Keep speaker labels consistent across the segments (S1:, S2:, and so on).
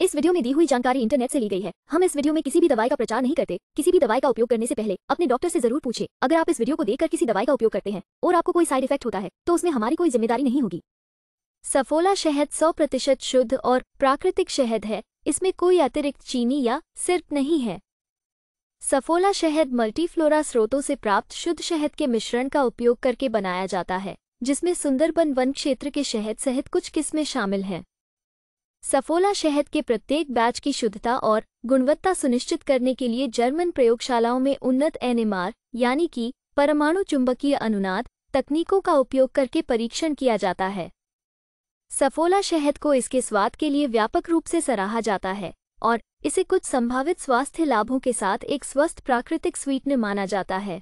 S1: इस वीडियो में दी हुई जानकारी इंटरनेट से ली गई है हम इस वीडियो में किसी भी दवाई का प्रचार नहीं करते किसी भी दवाई का उपयोग करने से पहले अपने डॉक्टर से जरूर पूछे अगर आप इस वीडियो को देखकर किसी दवाई का उपयोग करते हैं और आपको कोई साइड इफेक्ट होता है तो उसमें हमारी कोई जिम्मेदारी नहीं होगी सफोला शहद सौ प्रतिशत शुद्ध और प्राकृतिक शहद है इसमें कोई अतिरिक्त चीनी या सिर्फ नहीं है सफोला शहद मल्टीफ्लोरा स्रोतों से प्राप्त शुद्ध शहद के मिश्रण का उपयोग करके बनाया जाता है जिसमें सुंदरबन वन क्षेत्र के शहद सहित कुछ किस्में शामिल हैं सफोला शहद के प्रत्येक बैच की शुद्धता और गुणवत्ता सुनिश्चित करने के लिए जर्मन प्रयोगशालाओं में उन्नत एनएमआर यानी कि परमाणु चुंबकीय अनुनाद तकनीकों का उपयोग करके परीक्षण किया जाता है सफोला शहद को इसके स्वाद के लिए व्यापक रूप से सराहा जाता है और इसे कुछ संभावित स्वास्थ्य लाभों के साथ एक स्वस्थ प्राकृतिक स्वीटनर माना जाता है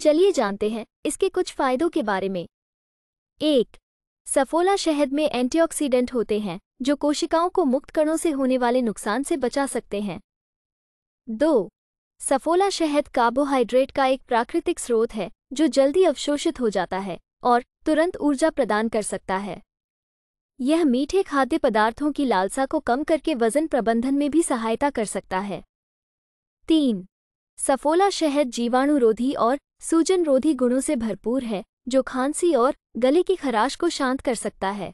S1: चलिए जानते हैं इसके कुछ फायदों के बारे में एक सफोला शहद में एंटीऑक्सीडेंट होते हैं जो कोशिकाओं को मुक्त कणों से होने वाले नुकसान से बचा सकते हैं दो सफोला शहद कार्बोहाइड्रेट का एक प्राकृतिक स्रोत है जो जल्दी अवशोषित हो जाता है और तुरंत ऊर्जा प्रदान कर सकता है यह मीठे खाद्य पदार्थों की लालसा को कम करके वजन प्रबंधन में भी सहायता कर सकता है तीन सफोला शहद जीवाणुरोधी और सूजनरोधी गुणों से भरपूर है जो खांसी और गले की खराश को शांत कर सकता है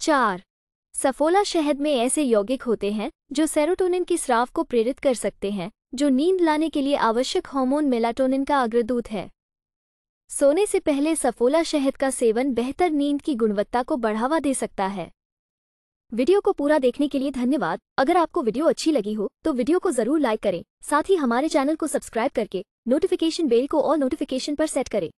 S1: चार सफोला शहद में ऐसे यौगिक होते हैं जो सेरोटोनिन की स्राव को प्रेरित कर सकते हैं जो नींद लाने के लिए आवश्यक हार्मोन मेलाटोनिन का अग्रदूत है सोने से पहले सफोला शहद का सेवन बेहतर नींद की गुणवत्ता को बढ़ावा दे सकता है वीडियो को पूरा देखने के लिए धन्यवाद अगर आपको वीडियो अच्छी लगी हो तो वीडियो को जरूर लाइक करें साथ ही हमारे चैनल को सब्सक्राइब करके नोटिफिकेशन बेल को और नोटिफिकेशन पर सेट करें